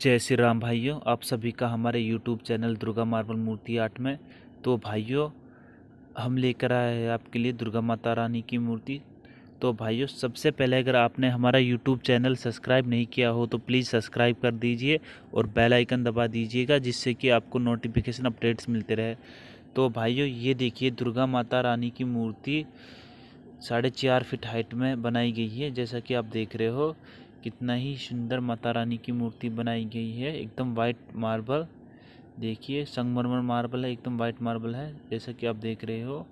जय श्री राम भाइयों आप सभी का हमारे YouTube channel Durga marble Murti art में तो भाइयों हम लेकर आए हैं आपके लिए दुर्गा माता रानी की मूर्ति तो भाइयों सबसे पहले अगर आपने हमारा यूट्यूब चैनल सब्सक्राइब नहीं किया हो तो प्लीज़ सब्सक्राइब कर दीजिए और बेल आइकन दबा दीजिएगा जिससे कि आपको नोटिफिकेशन अपडेट्स मिलते रहे तो भाइयों ये देखिए दुर्गा माता रानी की मूर्ति साढ़े चार फिट हाइट में बनाई गई है जैसा कि आप देख रहे हो कितना ही सुंदर माता रानी की मूर्ति बनाई गई है एकदम वाइट मार्बल देखिए संगमरमर मार्बल है एकदम वाइट मार्बल है जैसा कि आप देख रहे हो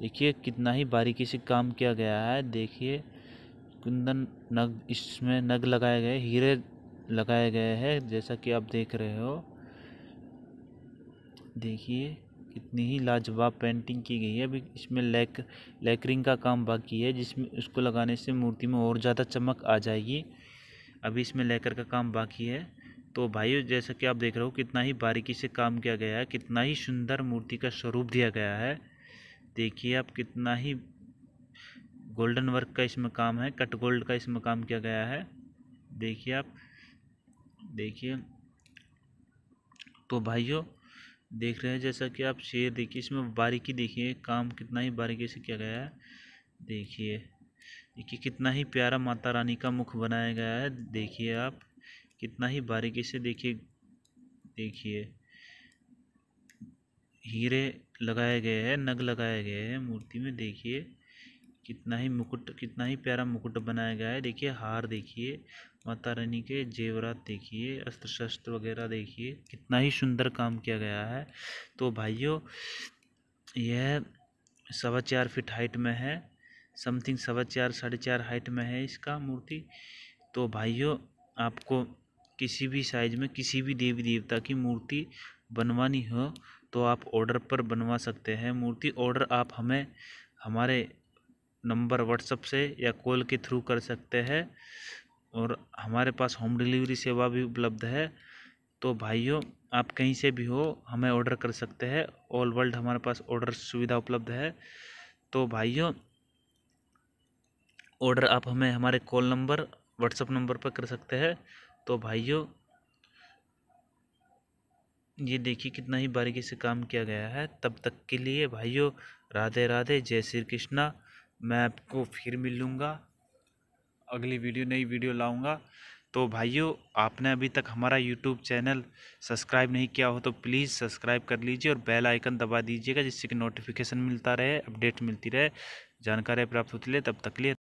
देखिए कितना ही बारीकी से काम किया गया है देखिए कुंदन नग इसमें नग लगाए गए हीरे लगाए गए हैं जैसा कि आप देख रहे हो देखिए कितनी ही लाजवाब पेंटिंग की गई है अभी इसमें लैक लैकरिंग का काम बाकी है जिसमें उसको लगाने से मूर्ति में और ज़्यादा चमक आ जाएगी अभी इसमें लेकर का काम बाकी है तो भाई जैसा कि आप देख रहे हो कितना ही बारीकी से काम किया गया है कितना ही सुंदर मूर्ति का स्वरूप दिया गया है देखिए आप कितना ही गोल्डन वर्क का इसमें काम है कट गोल्ड का इसमें काम किया गया है देखिए आप देखिए तो भाइयों देख रहे हैं जैसा कि आप शेर देखिए इसमें बारीकी देखिए काम कितना ही बारीकी से किया गया है देखिए देखिए कितना ही प्यारा माता रानी का मुख बनाया गया है देखिए आप कितना ही बारीकी से देखिए देखिए हीरे लगाए गए हैं नग लगाए गए हैं मूर्ति में देखिए कितना ही मुकुट कितना ही प्यारा मुकुट बनाया गया है देखिए हार देखिए माता रानी के जेवरात देखिए अस्त्र शस्त्र वगैरह देखिए कितना ही सुंदर काम किया गया है तो भाइयों यह सवा चार फिट हाइट में है समथिंग सवा चार साढ़े चार हाइट में है इसका मूर्ति तो भाइयों आपको किसी भी साइज में किसी भी देवी देवता की मूर्ति बनवानी हो तो आप ऑर्डर पर बनवा सकते हैं मूर्ति ऑर्डर आप हमें हमारे नंबर व्हाट्सअप से या कॉल के थ्रू कर सकते हैं और हमारे पास होम डिलीवरी सेवा भी उपलब्ध है तो भाइयों आप कहीं से भी हो हमें ऑर्डर कर सकते हैं ऑल वर्ल्ड हमारे पास ऑर्डर सुविधा उपलब्ध है तो भाइयों ऑर्डर आप हमें हमारे कॉल नंबर व्हाट्सअप नंबर पर कर सकते हैं तो भाइयों ये देखिए कितना ही बारीकी से काम किया गया है तब तक के लिए भाइयों राधे राधे जय श्री कृष्णा मैं आपको फिर मिलूँगा अगली वीडियो नई वीडियो लाऊँगा तो भाइयों आपने अभी तक हमारा यूट्यूब चैनल सब्सक्राइब नहीं किया हो तो प्लीज़ सब्सक्राइब कर लीजिए और बेल आइकन दबा दीजिएगा जिससे कि नोटिफिकेशन मिलता रहे अपडेट मिलती रहे जानकारी प्राप्त होती रहे तब तक लिए